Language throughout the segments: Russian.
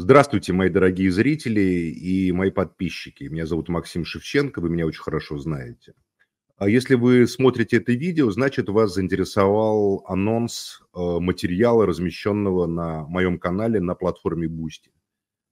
Здравствуйте, мои дорогие зрители и мои подписчики. Меня зовут Максим Шевченко, вы меня очень хорошо знаете. А если вы смотрите это видео, значит, вас заинтересовал анонс э, материала, размещенного на моем канале на платформе Boosty.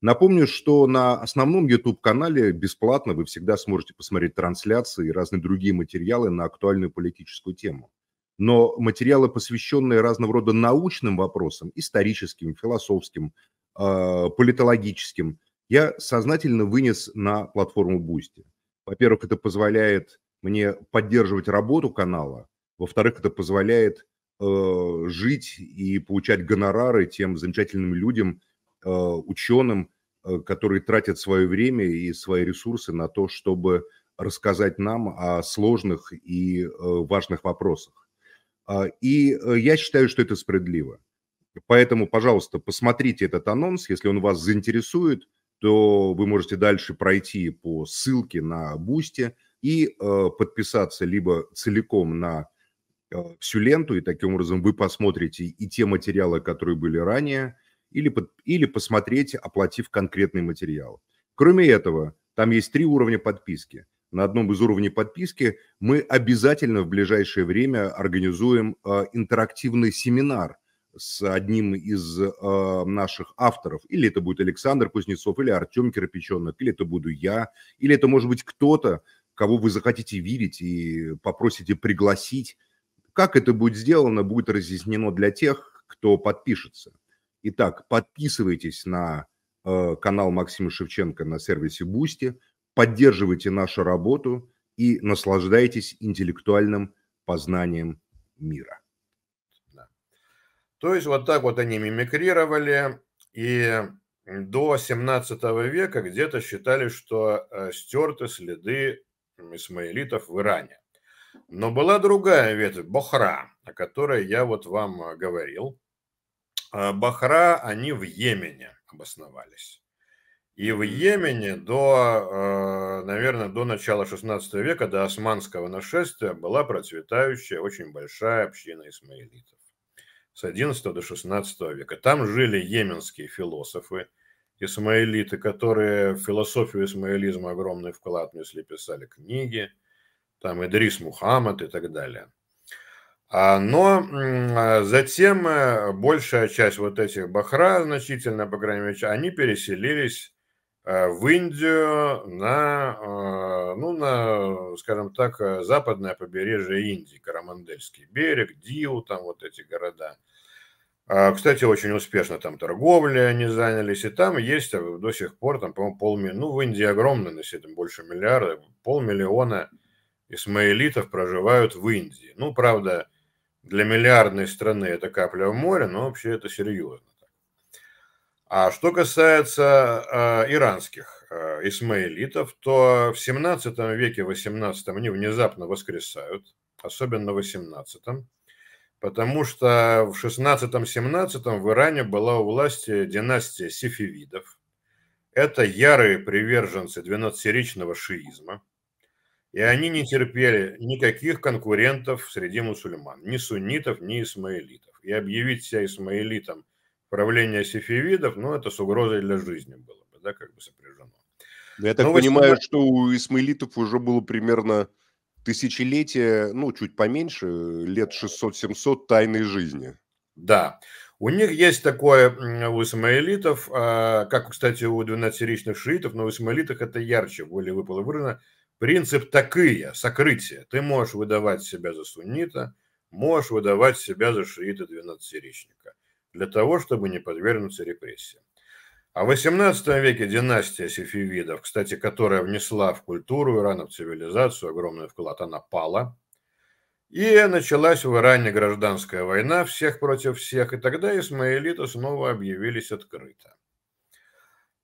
Напомню, что на основном YouTube-канале бесплатно вы всегда сможете посмотреть трансляции и разные другие материалы на актуальную политическую тему. Но материалы, посвященные разного рода научным вопросам, историческим, философским, а, политологическим, я сознательно вынес на платформу Бусти. Во-первых, это позволяет мне поддерживать работу канала. Во-вторых, это позволяет э, жить и получать гонорары тем замечательным людям, э, ученым, э, которые тратят свое время и свои ресурсы на то, чтобы рассказать нам о сложных и важных вопросах. А, и я считаю, что это справедливо. Э, поэтому, пожалуйста, посмотрите этот анонс. Если он вас заинтересует, то вы можете дальше пройти по ссылке на Бусти и э, подписаться либо целиком на э, всю ленту, и таким образом вы посмотрите и те материалы, которые были ранее, или, под, или посмотрите, оплатив конкретный материал. Кроме этого, там есть три уровня подписки. На одном из уровней подписки мы обязательно в ближайшее время организуем э, интерактивный семинар – с одним из э, наших авторов. Или это будет Александр Кузнецов, или Артем Кирпиченок, или это буду я, или это может быть кто-то, кого вы захотите видеть и попросите пригласить. Как это будет сделано, будет разъяснено для тех, кто подпишется. Итак, подписывайтесь на э, канал Максима Шевченко на сервисе Бусти, поддерживайте нашу работу и наслаждайтесь интеллектуальным познанием мира. То есть вот так вот они мимикрировали, и до 17 века где-то считали, что э, стерты следы исмаилитов в Иране. Но была другая ветвь, бахра, о которой я вот вам э, говорил. А, бахра, они в Йемене обосновались. И в Йемене до, э, наверное, до начала 16 века, до османского нашествия, была процветающая, очень большая община исмаилитов с 11 до 16 века. Там жили йеменские философы, исмаилиты, которые в философию исмаилизма огромный вклад внесли, писали книги, там Идрис Мухаммад и так далее. А, но а затем э, большая часть вот этих бахра, значительно, по крайней мере, они переселились Э, в Индию, на, э, ну, на, скажем так, э, западное побережье Индии, Карамандельский берег, Диу, там вот эти города. А, кстати, очень успешно там торговли они занялись, и там есть до сих пор, там, по-моему, полми, ну, в Индии огромное население, больше миллиарда, полмиллиона исмаилитов проживают в Индии. Ну, правда, для миллиардной страны это капля в море, но вообще это серьезно. А что касается э, иранских э, исмаилитов, то в 17 веке, 18 они внезапно воскресают, особенно в 18 потому что в 16-17 в Иране была у власти династия сифивидов. Это ярые приверженцы 12-серичного шиизма, и они не терпели никаких конкурентов среди мусульман, ни суннитов, ни исмаилитов. И объявить себя исмаилитом – правления сифивидов, но это с угрозой для жизни было бы, да, как бы сопряжено. Ну, я так Но понимаю, 18... что у исмаилитов уже было примерно тысячелетие, ну, чуть поменьше, лет 600-700 тайной жизни. Да. У них есть такое у исмаилитов, а, как, кстати, у 12-серичных шиитов, но у исмаилитов это ярче, более выпало выражено, принцип такие, сокрытие. Ты можешь выдавать себя за суннита, можешь выдавать себя за шиита 12-серичника для того, чтобы не подвергнуться репрессиям. А в XVIII веке династия сефевидов, кстати, которая внесла в культуру Ирана, в цивилизацию огромный вклад, она пала. И началась в Иране гражданская война всех против всех, и тогда исмаилиты снова объявились открыто.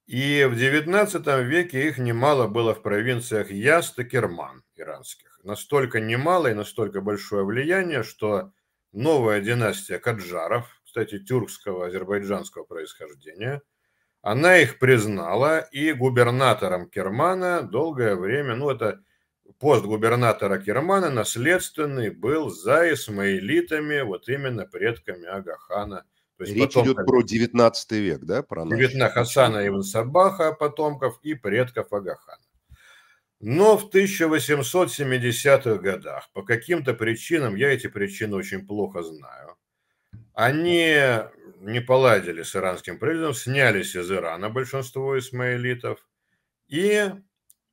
И в XIX веке их немало было в провинциях Яст и Керман иранских. Настолько немало и настолько большое влияние, что новая династия каджаров, кстати, тюркского азербайджанского происхождения. Она их признала и губернатором Кермана долгое время, ну это пост губернатора Кермана наследственный был за исмаилитами, вот именно предками Агахана. То есть Речь потомками... идет про 19 век, да? Про наш... 19 Хасана Ибн Сабаха, потомков и предков Агахана. Но в 1870-х годах по каким-то причинам, я эти причины очень плохо знаю, они не поладили с иранским правительством, снялись из Ирана большинство исмаилитов и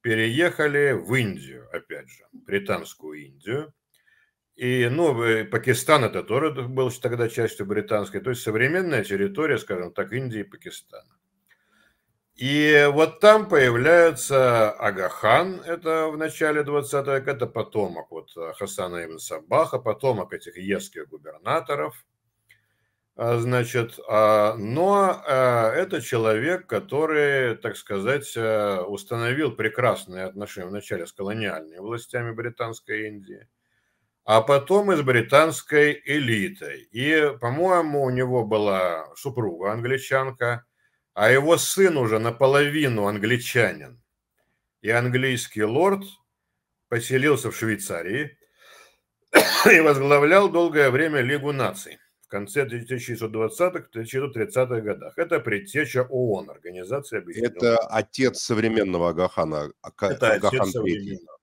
переехали в Индию, опять же, британскую Индию. И, ну, э, Пакистан это тоже был тогда частью британской, то есть современная территория, скажем так, Индии и Пакистана. И вот там появляется Агахан, это в начале 20 века, это потомок вот Хасана Ибн Сабаха, потомок этих еских губернаторов – а, значит, а, но а, это человек, который, так сказать, э, установил прекрасные отношения вначале с колониальными властями Британской Индии, а потом и с британской элитой. И, по-моему, у него была супруга англичанка, а его сын уже наполовину англичанин. И английский лорд поселился в Швейцарии и возглавлял долгое время Лигу наций – конце 1920-1930-х годах. Это предтеча ООН, Организация Объединенных Это отец современного Агахана, Ага... Это Агахан отец современного.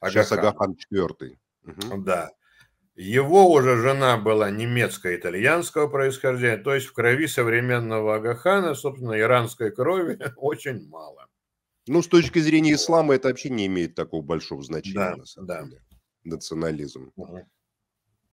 Агахан. Сейчас Агахан IV. Угу. Да. Его уже жена была немецко-итальянского происхождения, то есть в крови современного Агахана, собственно, иранской крови очень мало. Ну, с точки зрения ислама это вообще не имеет такого большого значения, да, на самом да. деле. Национализм. Угу.